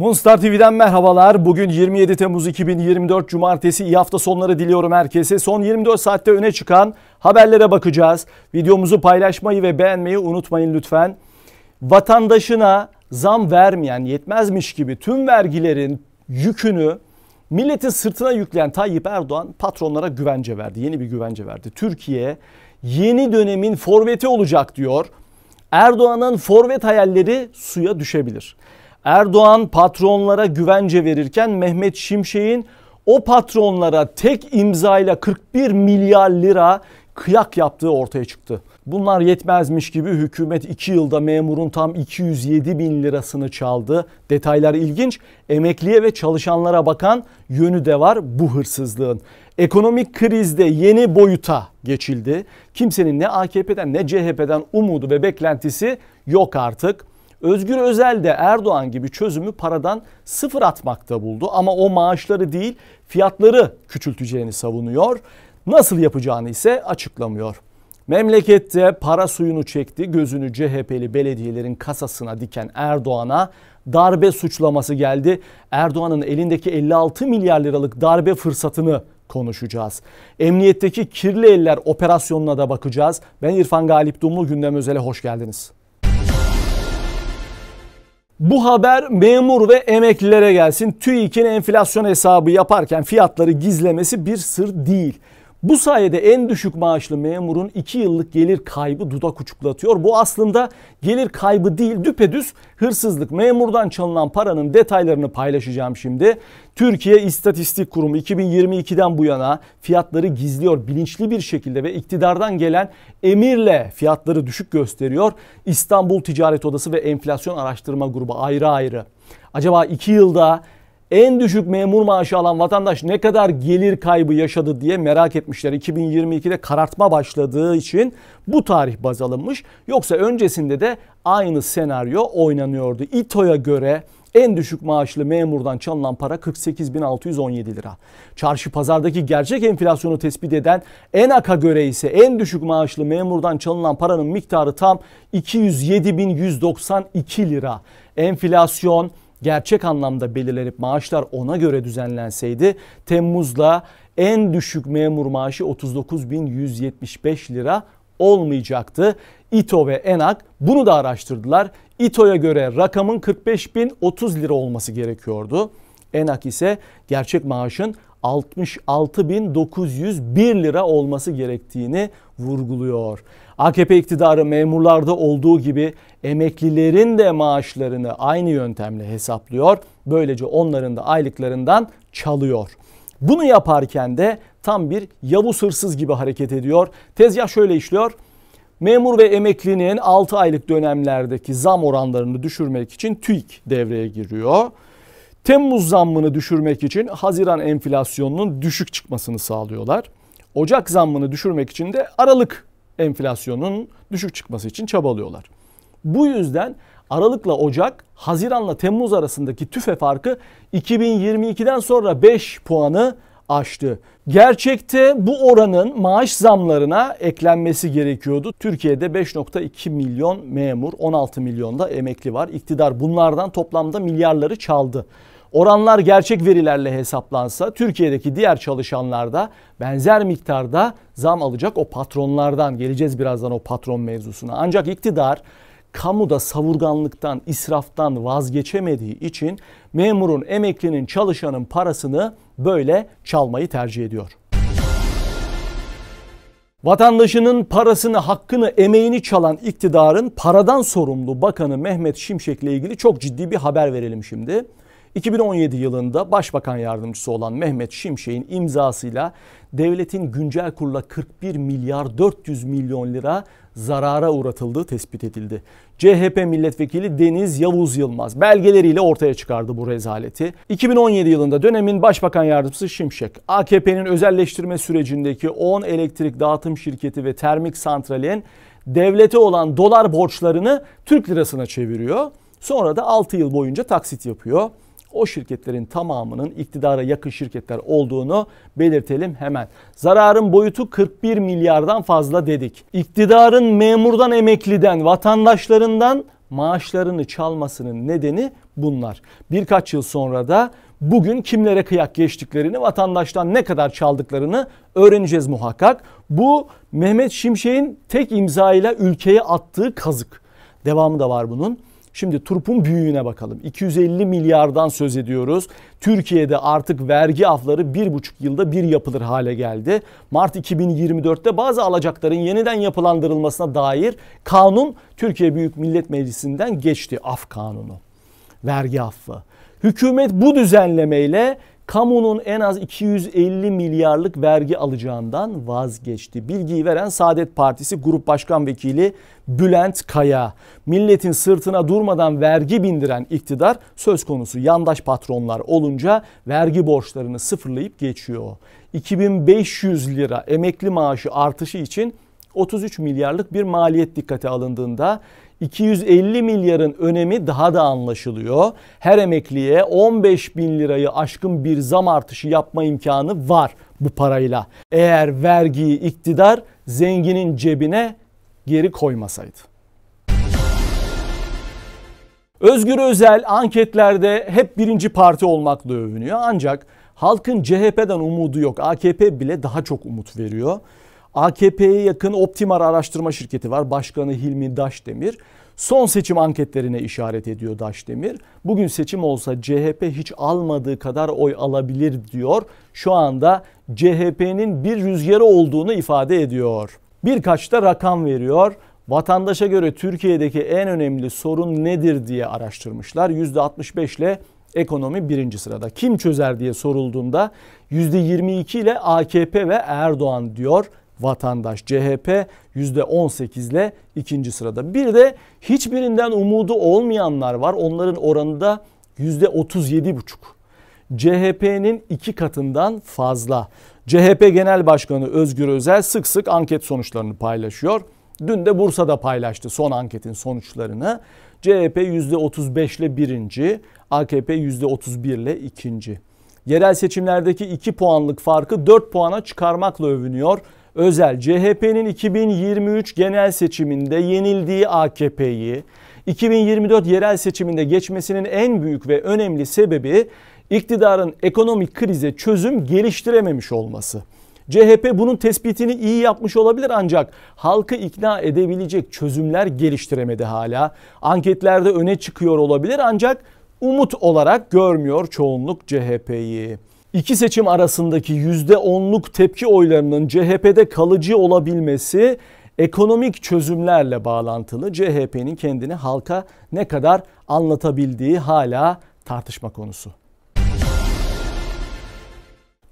Monster TV'den merhabalar. Bugün 27 Temmuz 2024 Cumartesi iyi hafta sonları diliyorum herkese. Son 24 saatte öne çıkan haberlere bakacağız. Videomuzu paylaşmayı ve beğenmeyi unutmayın lütfen. Vatandaşına zam vermeyen yetmezmiş gibi tüm vergilerin yükünü milletin sırtına yükleyen Tayyip Erdoğan patronlara güvence verdi. Yeni bir güvence verdi. Türkiye yeni dönemin forveti olacak diyor. Erdoğan'ın forvet hayalleri suya düşebilir. Erdoğan patronlara güvence verirken Mehmet Şimşek'in o patronlara tek imzayla 41 milyar lira kıyak yaptığı ortaya çıktı. Bunlar yetmezmiş gibi hükümet 2 yılda memurun tam 207 bin lirasını çaldı. Detaylar ilginç. Emekliye ve çalışanlara bakan yönü de var bu hırsızlığın. Ekonomik krizde yeni boyuta geçildi. Kimsenin ne AKP'den ne CHP'den umudu ve beklentisi yok artık. Özgür Özel de Erdoğan gibi çözümü paradan sıfır atmakta buldu ama o maaşları değil fiyatları küçülteceğini savunuyor. Nasıl yapacağını ise açıklamıyor. Memlekette para suyunu çekti, gözünü CHP'li belediyelerin kasasına diken Erdoğan'a darbe suçlaması geldi. Erdoğan'ın elindeki 56 milyar liralık darbe fırsatını konuşacağız. Emniyetteki kirli eller operasyonuna da bakacağız. Ben İrfan Galip Dumlu gündem özele hoş geldiniz. Bu haber memur ve emeklilere gelsin. TÜİK'in enflasyon hesabı yaparken fiyatları gizlemesi bir sır değil. Bu sayede en düşük maaşlı memurun 2 yıllık gelir kaybı dudak uçuklatıyor. Bu aslında gelir kaybı değil düpedüz hırsızlık. Memurdan çalınan paranın detaylarını paylaşacağım şimdi. Türkiye İstatistik Kurumu 2022'den bu yana fiyatları gizliyor bilinçli bir şekilde ve iktidardan gelen emirle fiyatları düşük gösteriyor. İstanbul Ticaret Odası ve Enflasyon Araştırma Grubu ayrı ayrı. Acaba 2 yılda en düşük memur maaşı alan vatandaş ne kadar gelir kaybı yaşadı diye merak etmişler. 2022'de karartma başladığı için bu tarih baz alınmış. Yoksa öncesinde de aynı senaryo oynanıyordu. İTO'ya göre en düşük maaşlı memurdan çalınan para 48.617 lira. Çarşı pazardaki gerçek enflasyonu tespit eden ENAK'a göre ise en düşük maaşlı memurdan çalınan paranın miktarı tam 207.192 lira. Enflasyon gerçek anlamda belirlenip maaşlar ona göre düzenlenseydi Temmuz'da en düşük memur maaşı 39.175 lira olmayacaktı. İTO ve ENAK bunu da araştırdılar. İTO'ya göre rakamın 45.030 lira olması gerekiyordu. ENAK ise gerçek maaşın 66.901 lira olması gerektiğini vurguluyor. AKP iktidarı memurlarda olduğu gibi emeklilerin de maaşlarını aynı yöntemle hesaplıyor. Böylece onların da aylıklarından çalıyor. Bunu yaparken de tam bir Yavuz hırsız gibi hareket ediyor. Tezgah şöyle işliyor. Memur ve emeklinin 6 aylık dönemlerdeki zam oranlarını düşürmek için TÜİK devreye giriyor. Temmuz zammını düşürmek için Haziran enflasyonunun düşük çıkmasını sağlıyorlar. Ocak zammını düşürmek için de Aralık enflasyonun düşük çıkması için çabalıyorlar. Bu yüzden Aralık'la Ocak, Haziran'la Temmuz arasındaki tüfe farkı 2022'den sonra 5 puanı aştı. Gerçekte bu oranın maaş zamlarına eklenmesi gerekiyordu. Türkiye'de 5.2 milyon memur, 16 milyon da emekli var. İktidar bunlardan toplamda milyarları çaldı. Oranlar gerçek verilerle hesaplansa Türkiye'deki diğer çalışanlar da benzer miktarda zam alacak o patronlardan geleceğiz birazdan o patron mevzusuna. Ancak iktidar kamuda savurganlıktan, israftan vazgeçemediği için memurun, emeklinin, çalışanın parasını böyle çalmayı tercih ediyor. Vatandaşının parasını, hakkını, emeğini çalan iktidarın paradan sorumlu bakanı Mehmet Şimşek'le ilgili çok ciddi bir haber verelim şimdi. 2017 yılında Başbakan Yardımcısı olan Mehmet Şimşek'in imzasıyla devletin güncel kurla 41 milyar 400 milyon lira zarara uğratıldığı tespit edildi. CHP milletvekili Deniz Yavuz Yılmaz belgeleriyle ortaya çıkardı bu rezaleti. 2017 yılında dönemin başbakan yardımcısı Şimşek, AKP'nin özelleştirme sürecindeki 10 elektrik dağıtım şirketi ve termik santralin devlete olan dolar borçlarını Türk lirasına çeviriyor. Sonra da 6 yıl boyunca taksit yapıyor o şirketlerin tamamının iktidara yakın şirketler olduğunu belirtelim hemen. Zararın boyutu 41 milyardan fazla dedik. İktidarın memurdan emekliden, vatandaşlarından maaşlarını çalmasının nedeni bunlar. Birkaç yıl sonra da bugün kimlere kıyak geçtiklerini, vatandaştan ne kadar çaldıklarını öğreneceğiz muhakkak. Bu Mehmet Şimşek'in tek imzayla ülkeye attığı kazık. Devamı da var bunun. Şimdi Turp'un büyüğüne bakalım. 250 milyardan söz ediyoruz. Türkiye'de artık vergi afları buçuk yılda bir yapılır hale geldi. Mart 2024'te bazı alacakların yeniden yapılandırılmasına dair kanun Türkiye Büyük Millet Meclisi'nden geçti. Af kanunu. Vergi affı. Hükümet bu düzenlemeyle kamunun en az 250 milyarlık vergi alacağından vazgeçti. Bilgiyi veren Saadet Partisi Grup Başkan Vekili Bülent Kaya. Milletin sırtına durmadan vergi bindiren iktidar söz konusu yandaş patronlar olunca vergi borçlarını sıfırlayıp geçiyor. 2500 lira emekli maaşı artışı için 33 milyarlık bir maliyet dikkate alındığında 250 milyarın önemi daha da anlaşılıyor. Her emekliye 15 bin lirayı aşkın bir zam artışı yapma imkanı var bu parayla. Eğer vergiyi iktidar zenginin cebine geri koymasaydı. Özgür Özel anketlerde hep birinci parti olmakla övünüyor ancak halkın CHP'den umudu yok. AKP bile daha çok umut veriyor. AKP'ye yakın Optimar araştırma şirketi var. Başkanı Hilmi Daşdemir. Son seçim anketlerine işaret ediyor Daşdemir. Bugün seçim olsa CHP hiç almadığı kadar oy alabilir diyor. Şu anda CHP'nin bir rüzgarı olduğunu ifade ediyor. Birkaç da rakam veriyor. Vatandaşa göre Türkiye'deki en önemli sorun nedir diye araştırmışlar. %65 ile ekonomi birinci sırada. Kim çözer diye sorulduğunda %22 ile AKP ve Erdoğan diyor vatandaş. CHP %18 ile ikinci sırada. Bir de hiçbirinden umudu olmayanlar var. Onların oranı da %37,5. CHP'nin iki katından fazla. CHP Genel Başkanı Özgür Özel sık sık anket sonuçlarını paylaşıyor. Dün de Bursa'da paylaştı son anketin sonuçlarını. CHP %35 ile birinci, AKP %31 ile ikinci. Yerel seçimlerdeki 2 puanlık farkı 4 puana çıkarmakla övünüyor Özel CHP'nin 2023 genel seçiminde yenildiği AKP'yi 2024 yerel seçiminde geçmesinin en büyük ve önemli sebebi iktidarın ekonomik krize çözüm geliştirememiş olması. CHP bunun tespitini iyi yapmış olabilir ancak halkı ikna edebilecek çözümler geliştiremedi hala. Anketlerde öne çıkıyor olabilir ancak umut olarak görmüyor çoğunluk CHP'yi. İki seçim arasındaki yüzde onluk tepki oylarının CHP'de kalıcı olabilmesi ekonomik çözümlerle bağlantılı. CHP'nin kendini halka ne kadar anlatabildiği hala tartışma konusu.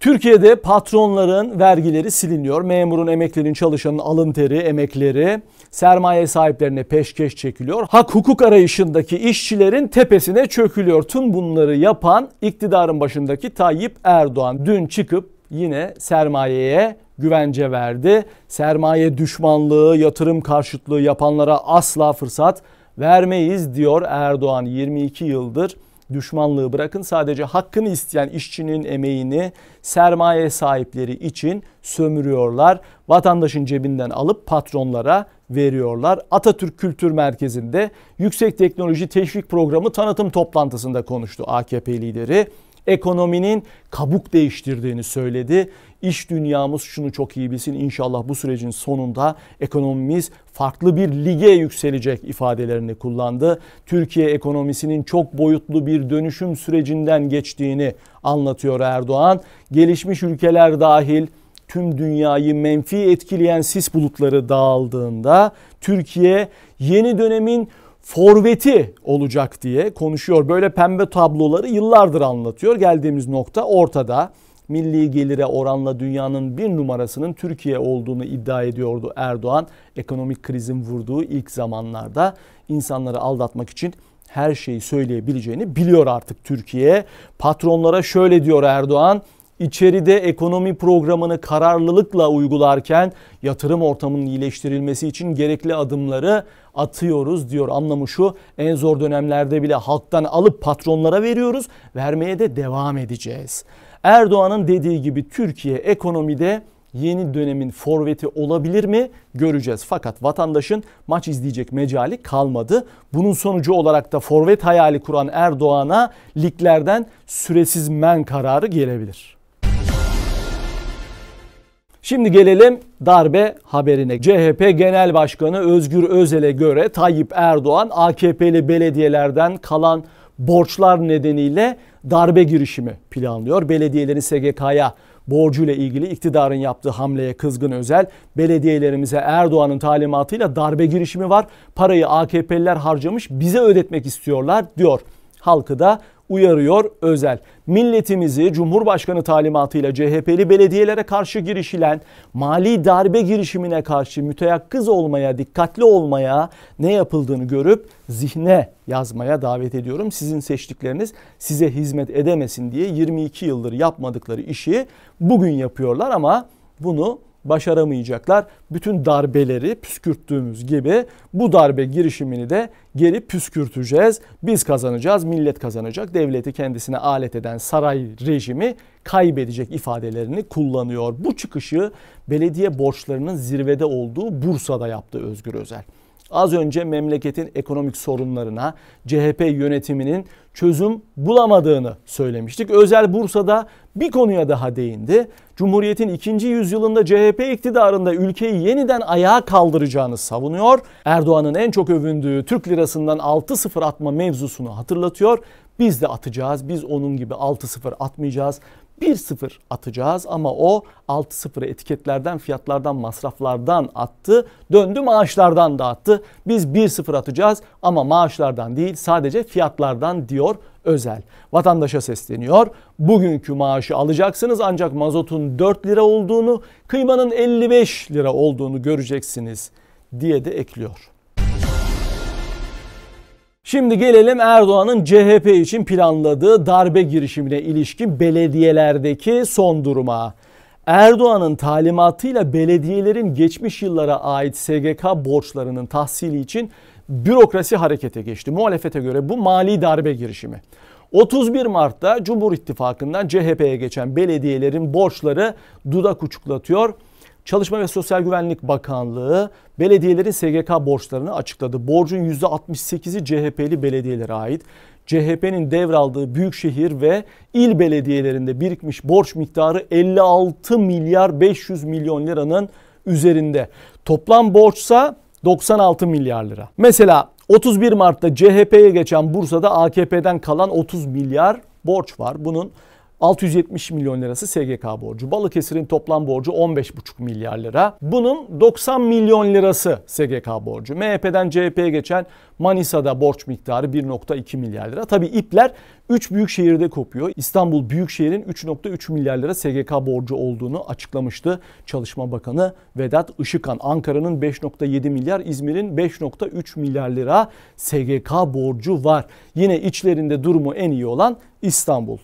Türkiye'de patronların vergileri siliniyor. Memurun, emeklinin, çalışanın alın teri, emekleri, sermaye sahiplerine peşkeş çekiliyor. Hak hukuk arayışındaki işçilerin tepesine çökülüyor. Tüm bunları yapan iktidarın başındaki Tayyip Erdoğan dün çıkıp yine sermayeye güvence verdi. Sermaye düşmanlığı, yatırım karşıtlığı yapanlara asla fırsat vermeyiz diyor Erdoğan 22 yıldır düşmanlığı bırakın sadece hakkını isteyen işçinin emeğini sermaye sahipleri için sömürüyorlar. Vatandaşın cebinden alıp patronlara veriyorlar. Atatürk Kültür Merkezi'nde Yüksek Teknoloji Teşvik Programı tanıtım toplantısında konuştu AKP lideri ekonominin kabuk değiştirdiğini söyledi. İş dünyamız şunu çok iyi bilsin. İnşallah bu sürecin sonunda ekonomimiz farklı bir lige yükselecek ifadelerini kullandı. Türkiye ekonomisinin çok boyutlu bir dönüşüm sürecinden geçtiğini anlatıyor Erdoğan. Gelişmiş ülkeler dahil tüm dünyayı menfi etkileyen sis bulutları dağıldığında Türkiye yeni dönemin forveti olacak diye konuşuyor. Böyle pembe tabloları yıllardır anlatıyor. Geldiğimiz nokta ortada. Milli gelire oranla dünyanın bir numarasının Türkiye olduğunu iddia ediyordu Erdoğan. Ekonomik krizin vurduğu ilk zamanlarda insanları aldatmak için her şeyi söyleyebileceğini biliyor artık Türkiye. Patronlara şöyle diyor Erdoğan içeride ekonomi programını kararlılıkla uygularken yatırım ortamının iyileştirilmesi için gerekli adımları atıyoruz diyor. Anlamı şu en zor dönemlerde bile halktan alıp patronlara veriyoruz vermeye de devam edeceğiz. Erdoğan'ın dediği gibi Türkiye ekonomide yeni dönemin forveti olabilir mi göreceğiz. Fakat vatandaşın maç izleyecek mecali kalmadı. Bunun sonucu olarak da forvet hayali kuran Erdoğan'a liglerden süresiz men kararı gelebilir. Şimdi gelelim darbe haberine. CHP Genel Başkanı Özgür Özel'e göre Tayyip Erdoğan AKP'li belediyelerden kalan borçlar nedeniyle darbe girişimi planlıyor. Belediyelerin SGK'ya borcu ile ilgili iktidarın yaptığı hamleye kızgın özel belediyelerimize Erdoğan'ın talimatıyla darbe girişimi var. Parayı AKP'liler harcamış bize ödetmek istiyorlar diyor. Halkı da uyarıyor Özel. Milletimizi Cumhurbaşkanı talimatıyla CHP'li belediyelere karşı girişilen mali darbe girişimine karşı müteyakkız olmaya, dikkatli olmaya ne yapıldığını görüp zihne yazmaya davet ediyorum. Sizin seçtikleriniz size hizmet edemesin diye 22 yıldır yapmadıkları işi bugün yapıyorlar ama bunu başaramayacaklar. Bütün darbeleri püskürttüğümüz gibi bu darbe girişimini de geri püskürteceğiz. Biz kazanacağız, millet kazanacak. Devleti kendisine alet eden saray rejimi kaybedecek ifadelerini kullanıyor. Bu çıkışı belediye borçlarının zirvede olduğu Bursa'da yaptı Özgür Özel. Az önce memleketin ekonomik sorunlarına CHP yönetiminin çözüm bulamadığını söylemiştik. Özel Bursa'da bir konuya daha değindi. Cumhuriyet'in ikinci yüzyılında CHP iktidarında ülkeyi yeniden ayağa kaldıracağını savunuyor. Erdoğan'ın en çok övündüğü Türk lirasından 6-0 atma mevzusunu hatırlatıyor. Biz de atacağız. Biz onun gibi 6-0 atmayacağız. 1-0 atacağız ama o 6-0'ı etiketlerden, fiyatlardan, masraflardan attı. Döndü maaşlardan da attı. Biz 1-0 atacağız ama maaşlardan değil sadece fiyatlardan diyor Özel. Vatandaşa sesleniyor. Bugünkü maaşı alacaksınız ancak mazotun 4 lira olduğunu, kıymanın 55 lira olduğunu göreceksiniz diye de ekliyor. Şimdi gelelim Erdoğan'ın CHP için planladığı darbe girişimine ilişkin belediyelerdeki son duruma. Erdoğan'ın talimatıyla belediyelerin geçmiş yıllara ait SGK borçlarının tahsili için bürokrasi harekete geçti. Muhalefete göre bu mali darbe girişimi. 31 Mart'ta Cumhur İttifakı'ndan CHP'ye geçen belediyelerin borçları dudak uçuklatıyor. Çalışma ve Sosyal Güvenlik Bakanlığı belediyelerin SGK borçlarını açıkladı. Borcun %68'i CHP'li belediyelere ait. CHP'nin devraldığı büyükşehir ve il belediyelerinde birikmiş borç miktarı 56 milyar 500 milyon liranın üzerinde. Toplam borçsa 96 milyar lira. Mesela 31 Mart'ta CHP'ye geçen Bursa'da AKP'den kalan 30 milyar borç var. Bunun 670 milyon lirası SGK borcu. Balıkesir'in toplam borcu 15,5 milyar lira. Bunun 90 milyon lirası SGK borcu. MHP'den CHP'ye geçen Manisa'da borç miktarı 1,2 milyar lira. Tabi ipler 3 büyük şehirde kopuyor. İstanbul Büyükşehir'in 3,3 milyar lira SGK borcu olduğunu açıklamıştı Çalışma Bakanı Vedat Işıkan. Ankara'nın 5,7 milyar, İzmir'in 5,3 milyar lira SGK borcu var. Yine içlerinde durumu en iyi olan İstanbul.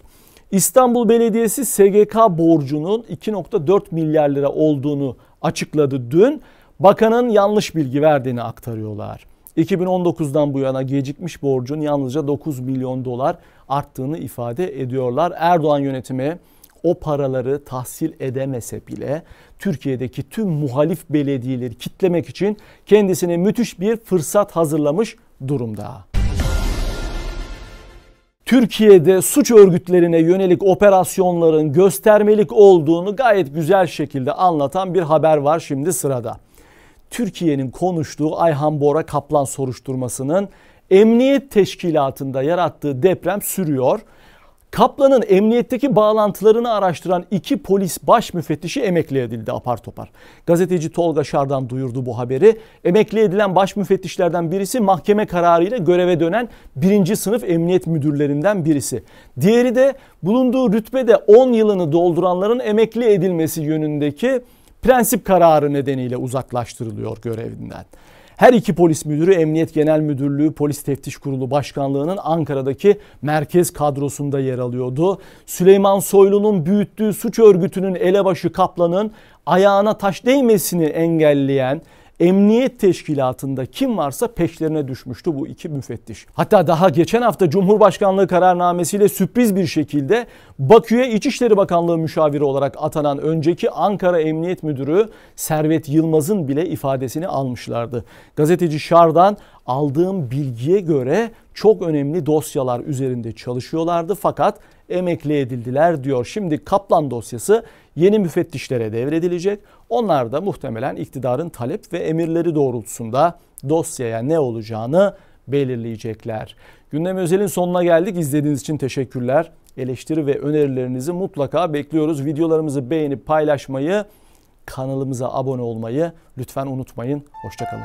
İstanbul Belediyesi SGK borcunun 2.4 milyar lira olduğunu açıkladı dün. Bakanın yanlış bilgi verdiğini aktarıyorlar. 2019'dan bu yana gecikmiş borcun yalnızca 9 milyon dolar arttığını ifade ediyorlar. Erdoğan yönetimi o paraları tahsil edemese bile Türkiye'deki tüm muhalif belediyeleri kitlemek için kendisine müthiş bir fırsat hazırlamış durumda. Türkiye'de suç örgütlerine yönelik operasyonların göstermelik olduğunu gayet güzel şekilde anlatan bir haber var şimdi sırada. Türkiye'nin konuştuğu Ayhan Bora Kaplan soruşturmasının emniyet teşkilatında yarattığı deprem sürüyor. Kaplan'ın emniyetteki bağlantılarını araştıran iki polis baş müfettişi emekli edildi apar topar. Gazeteci Tolga Şardan duyurdu bu haberi. Emekli edilen baş müfettişlerden birisi mahkeme kararıyla göreve dönen birinci sınıf emniyet müdürlerinden birisi. Diğeri de bulunduğu rütbede 10 yılını dolduranların emekli edilmesi yönündeki prensip kararı nedeniyle uzaklaştırılıyor görevinden. Her iki polis müdürü Emniyet Genel Müdürlüğü Polis Teftiş Kurulu Başkanlığı'nın Ankara'daki merkez kadrosunda yer alıyordu. Süleyman Soylu'nun büyüttüğü suç örgütünün elebaşı Kaplan'ın ayağına taş değmesini engelleyen emniyet teşkilatında kim varsa peşlerine düşmüştü bu iki müfettiş. Hatta daha geçen hafta Cumhurbaşkanlığı kararnamesiyle sürpriz bir şekilde Bakü'ye İçişleri Bakanlığı müşaviri olarak atanan önceki Ankara Emniyet Müdürü Servet Yılmaz'ın bile ifadesini almışlardı. Gazeteci Şardan aldığım bilgiye göre çok önemli dosyalar üzerinde çalışıyorlardı fakat emekli edildiler diyor. Şimdi Kaplan dosyası yeni müfettişlere devredilecek. Onlar da muhtemelen iktidarın talep ve emirleri doğrultusunda dosyaya ne olacağını belirleyecekler. Gündem özelin sonuna geldik. İzlediğiniz için teşekkürler. Eleştiri ve önerilerinizi mutlaka bekliyoruz. Videolarımızı beğenip paylaşmayı, kanalımıza abone olmayı lütfen unutmayın. Hoşçakalın.